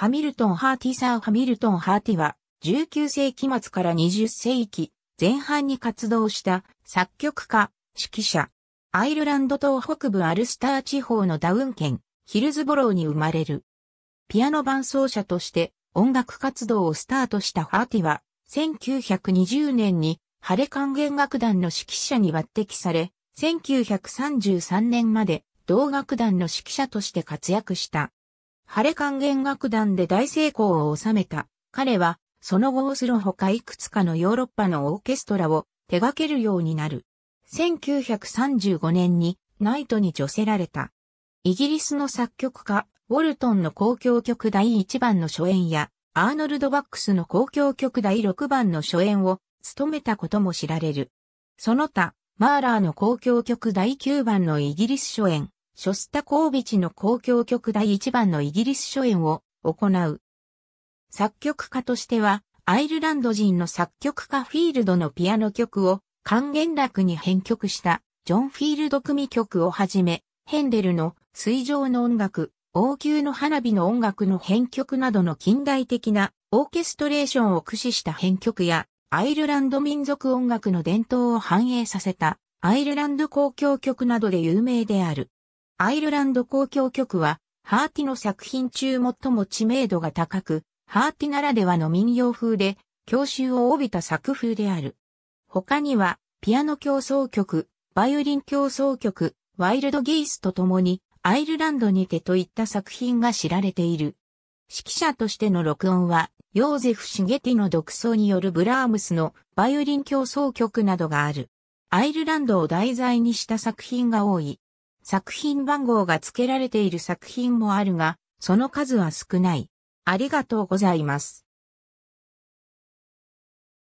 ハミルトン・ハーティサー・ハミルトン・ハーティは、19世紀末から20世紀前半に活動した作曲家、指揮者。アイルランド島北部アルスター地方のダウン県、ヒルズボローに生まれる。ピアノ伴奏者として音楽活動をスタートしたハーティは、1920年にハレ管弦楽団の指揮者に抜擢され、1933年まで同楽団の指揮者として活躍した。晴れ管弦楽団で大成功を収めた。彼は、その後オスロほかいくつかのヨーロッパのオーケストラを手掛けるようになる。1935年にナイトに助せられた。イギリスの作曲家、ウォルトンの公共曲第1番の初演や、アーノルド・バックスの公共曲第6番の初演を務めたことも知られる。その他、マーラーの公共曲第9番のイギリス初演、ショスタコービチの交響曲第1番のイギリス初演を行う。作曲家としては、アイルランド人の作曲家フィールドのピアノ曲を還元楽に編曲したジョン・フィールド組曲をはじめ、ヘンデルの水上の音楽、王宮の花火の音楽の編曲などの近代的なオーケストレーションを駆使した編曲や、アイルランド民族音楽の伝統を反映させたアイルランド公共曲などで有名である。アイルランド公共曲は、ハーティの作品中最も知名度が高く、ハーティならではの民謡風で、教習を帯びた作風である。他には、ピアノ競争曲、バイオリン競争曲、ワイルドギースと共に、アイルランドにてといった作品が知られている。指揮者としての録音は、ヨーゼフ・シゲティの独奏によるブラームスのバイオリン競争曲などがある。アイルランドを題材にした作品が多い。作品番号が付けられている作品もあるが、その数は少ない。ありがとうございます。